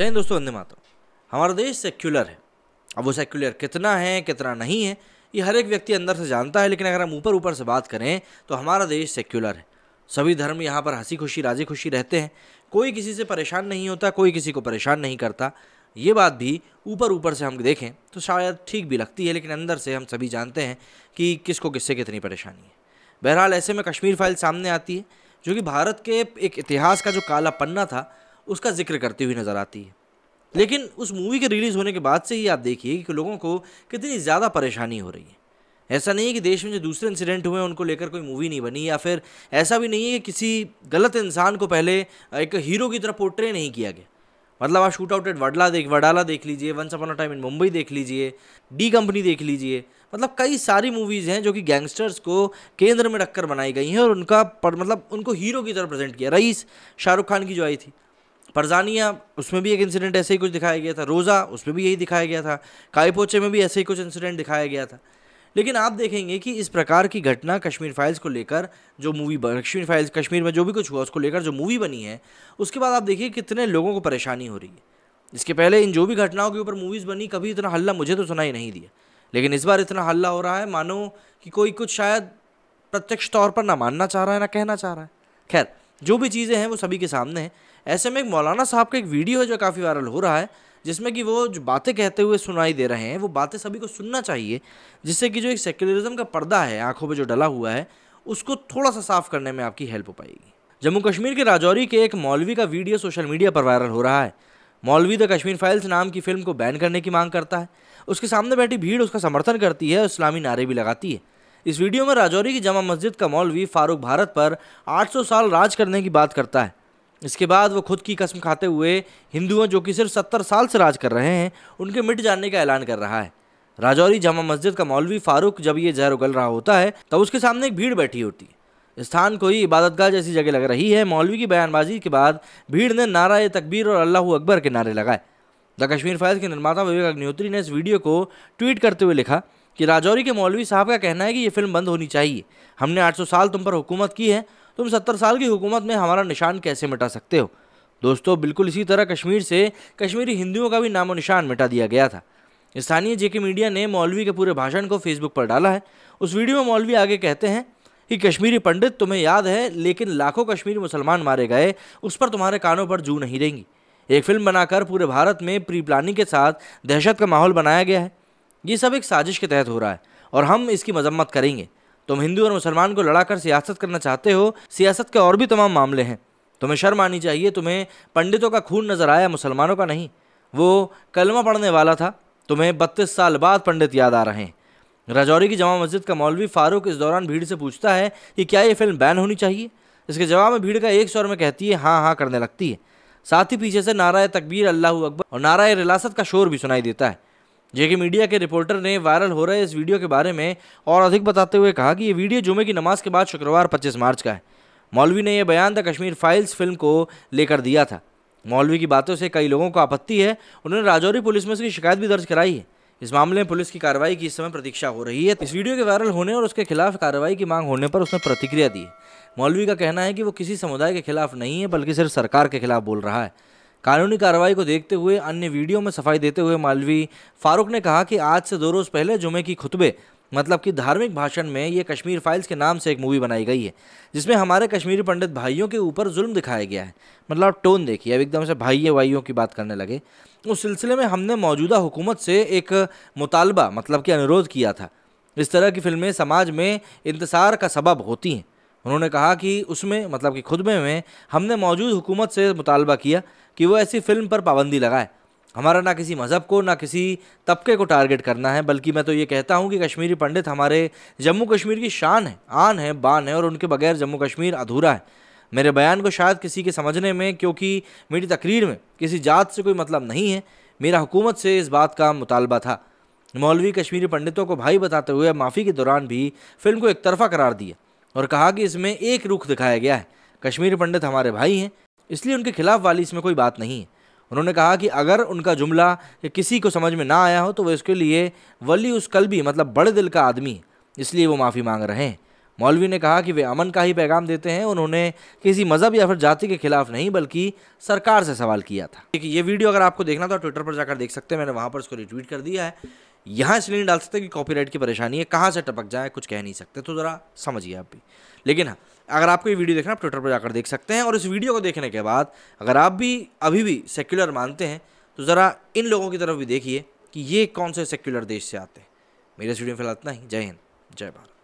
जय हिंद दोस्तों वंदे मातरम हमारा देश सेक्युलर है अब वो सेक्युलर कितना है कितना नहीं है ये हर एक व्यक्ति अंदर से जानता है लेकिन अगर हम ऊपर ऊपर से बात करें तो हमारा देश सेक्युलर है सभी धर्म यहाँ पर हंसी खुशी राजी खुशी रहते हैं कोई किसी से परेशान नहीं होता कोई किसी को परेशान नहीं करता ये बात भी ऊपर ऊपर से हम देखें तो शायद ठीक भी लगती है लेकिन अंदर से हम सभी जानते हैं कि किसको किससे कितनी परेशानी है बहरहाल ऐसे में कश्मीर फाइल सामने आती है जो कि भारत के एक इतिहास का जो काला पन्ना था उसका जिक्र करती हुई नज़र आती है लेकिन उस मूवी के रिलीज़ होने के बाद से ही आप देखिए कि लोगों को कितनी ज़्यादा परेशानी हो रही है ऐसा नहीं है कि देश में जो दूसरे इंसिडेंट हुए हैं उनको लेकर कोई मूवी नहीं बनी या फिर ऐसा भी नहीं है कि किसी गलत इंसान को पहले एक हीरो की तरह पोर्ट्रे नहीं किया गया मतलब आप शूट आउट एट वडला देख वडाला देख लीजिए once upon a time in Mumbai देख लीजिए डी कंपनी देख लीजिए मतलब कई सारी मूवीज़ हैं जो कि गैंगस्टर्स को केंद्र में रखकर बनाई गई हैं और उनका पर मतलब उनको हीरो की तरह प्रेजेंट किया रईस शाहरुख खान की जो आई थी परजानिया उसमें भी एक इंसिडेंट ऐसे ही कुछ दिखाया गया था रोज़ा उसमें भी यही दिखाया गया था कायपोचे में भी ऐसे ही कुछ इंसिडेंट दिखाया गया था लेकिन आप देखेंगे कि इस प्रकार की घटना कश्मीर फाइल्स को लेकर जो मूवी कश्मीर फाइल्स कश्मीर में जो भी कुछ हुआ उसको लेकर जो मूवी बनी है उसके बाद आप देखिए कितने लोगों को परेशानी हो रही है इसके पहले इन जो भी घटनाओं के ऊपर मूवीज़ बनी कभी इतना हल्ला मुझे तो सुनाई नहीं दिया लेकिन इस बार इतना हल्ला हो रहा है मानो कि कोई कुछ शायद प्रत्यक्ष तौर पर ना मानना चाह रहा है ना कहना चाह रहा है खैर जो भी चीज़ें हैं वो सभी के सामने हैं ऐसे में एक मौलाना साहब का एक वीडियो है जो काफ़ी वायरल हो रहा है जिसमें कि वो जो बातें कहते हुए सुनाई दे रहे हैं वो बातें सभी को सुनना चाहिए जिससे कि जो एक सेक्युलरिज्म का पर्दा है आंखों पर जो डला हुआ है उसको थोड़ा सा साफ करने में आपकी हेल्प हो पाएगी जम्मू कश्मीर के राजौरी के एक मौलवी का वीडियो सोशल मीडिया पर वायरल हो रहा है मौलवी द कश्मीर फाइल्स नाम की फिल्म को बैन करने की मांग करता है उसके सामने बैठी भीड़ उसका समर्थन करती है और इस्लामी नारे भी लगाती है इस वीडियो में राजौरी की जमा मस्जिद का मौलवी फारूक भारत पर 800 साल राज करने की बात करता है इसके बाद वो खुद की कसम खाते हुए हिंदुओं जो कि सिर्फ सत्तर साल से राज कर रहे हैं उनके मिट जाने का ऐलान कर रहा है राजौरी जामा मस्जिद का मौलवी फारूक जब ये जहर उगल रहा होता है तब उसके सामने एक भीड़ बैठी होती है स्थान कोई इबादतगाह जैसी जगह लग रही है मौलवी की बयानबाजी के बाद भीड़ ने नारा तकबीर और अल्लाह अकबर के नारे लगाए द कश्मीर फाइल्स के निर्माता विवेक अग्निहोत्री ने इस वीडियो को ट्वीट करते हुए लिखा कि राजौरी के मौलवी साहब का कहना है कि ये फिल्म बंद होनी चाहिए हमने 800 साल तुम पर हुकूमत की है तुम सत्तर साल की हुकूमत में हमारा निशान कैसे मिटा सकते हो दोस्तों बिल्कुल इसी तरह कश्मीर से कश्मीरी हिंदुओं का भी नामो निशान मिटा दिया गया था स्थानीय जेके मीडिया ने मौलवी के पूरे भाषण को फेसबुक पर डाला है उस वीडियो में मौलवी आगे कहते हैं कि कश्मीरी पंडित तुम्हें याद है लेकिन लाखों कश्मीरी मुसलमान मारे गए उस पर तुम्हारे कानों पर जू नहीं देंगी एक फिल्म बनाकर पूरे भारत में प्री प्लानिंग के साथ दहशत का माहौल बनाया गया है ये सब एक साजिश के तहत हो रहा है और हम इसकी मजम्मत करेंगे तुम हिंदू और मुसलमान को लड़ाकर सियासत करना चाहते हो सियासत के और भी तमाम मामले हैं तुम्हें शर्म आनी चाहिए तुम्हें पंडितों का खून नज़र आया मुसलमानों का नहीं वो कलमा पढ़ने वाला था तुम्हें बत्तीस साल बाद पंडित याद आ रहे हैं राजौरी की जमा मस्जिद का मौलवी फारूक इस दौरान भीड़ से पूछता है कि क्या ये फिल्म बैन होनी चाहिए इसके जवाब में भीड़ का एक स्वर में कहती है हाँ हाँ करने लगती है साथ ही पीछे से नाराय तकबीर अल्लाह अकबर और नाराय रिलासत का शोर भी सुनाई देता है जेके मीडिया के रिपोर्टर ने वायरल हो रहे इस वीडियो के बारे में और अधिक बताते हुए कहा कि ये वीडियो जुमे की नमाज के बाद शुक्रवार 25 मार्च का है मौलवी ने यह बयान द कश्मीर फाइल्स फिल्म को लेकर दिया था मौलवी की बातों से कई लोगों को आपत्ति है उन्होंने राजौरी पुलिस में उसकी शिकायत भी दर्ज कराई है इस मामले में पुलिस की कार्रवाई की इस समय प्रतीक्षा हो रही है इस वीडियो के वायरल होने और उसके खिलाफ कार्रवाई की मांग होने पर उसने प्रतिक्रिया दी मौलवी का कहना है कि वो किसी समुदाय के खिलाफ नहीं है बल्कि सिर्फ सरकार के खिलाफ बोल रहा है कानूनी कार्रवाई को देखते हुए अन्य वीडियो में सफाई देते हुए मालवी फारूक ने कहा कि आज से दो रोज़ पहले जुमे की खुतबे मतलब कि धार्मिक भाषण में ये कश्मीर फाइल्स के नाम से एक मूवी बनाई गई है जिसमें हमारे कश्मीरी पंडित भाइयों के ऊपर जुल्म दिखाया गया है मतलब टोन देखिए अब एकदम से भाइयों वाइयों की बात करने लगे उस सिलसिले में हमने मौजूदा हुकूमत से एक मुतालबा मतलब कि अनुरोध किया था इस तरह की फिल्में समाज में इंतसार का सबब होती हैं उन्होंने कहा कि उसमें मतलब कि खुदबे में हमने मौजूद हुकूमत से मुतालबा किया कि वो ऐसी फ़िल्म पर पाबंदी लगाए हमारा ना किसी मज़हब को ना किसी तबके को टारगेट करना है बल्कि मैं तो ये कहता हूँ कि कश्मीरी पंडित हमारे जम्मू कश्मीर की शान है आन है बान है और उनके बगैर जम्मू कश्मीर अधूरा है मेरे बयान को शायद किसी के समझने में क्योंकि मेरी तकरीर में किसी जात से कोई मतलब नहीं है मेरा हुकूमत से इस बात का मुतालबा था मौलवी कश्मीरी पंडितों को भाई बताते हुए माफ़ी के दौरान भी फिल्म को एक तरफा करार दिया और कहा कि इसमें एक रुख दिखाया गया है कश्मीरी पंडित हमारे भाई हैं इसलिए उनके खिलाफ वाली इसमें कोई बात नहीं है उन्होंने कहा कि अगर उनका जुमला कि किसी को समझ में ना आया हो तो वह इसके लिए वली उस कलबी मतलब बड़े दिल का आदमी इसलिए वो माफ़ी मांग रहे हैं मौलवी ने कहा कि वे अमन का ही पैगाम देते हैं उन्होंने किसी मज़हब या फिर जाति के खिलाफ नहीं बल्कि सरकार से सवाल किया था देखिए ये वीडियो अगर आपको देखना था तो ट्विटर पर जाकर देख सकते हैं मैंने वहाँ पर उसको रिट्वीट कर दिया है यहाँ इसलिए नहीं डाल सकते कि कॉपीराइट की परेशानी है कहाँ से टपक जाए कुछ कह नहीं सकते तो ज़रा समझिए आप भी लेकिन हाँ अगर आपको ये वीडियो देखना आप ट्विटर पर जाकर देख सकते हैं और इस वीडियो को देखने के बाद अगर आप भी अभी भी सेक्युलर मानते हैं तो ज़रा इन लोगों की तरफ भी देखिए कि ये कौन से सेक्युलर देश से आते हैं मेरे इस वीडियो में फिलहाल इतना ही जय हिंद जय भारत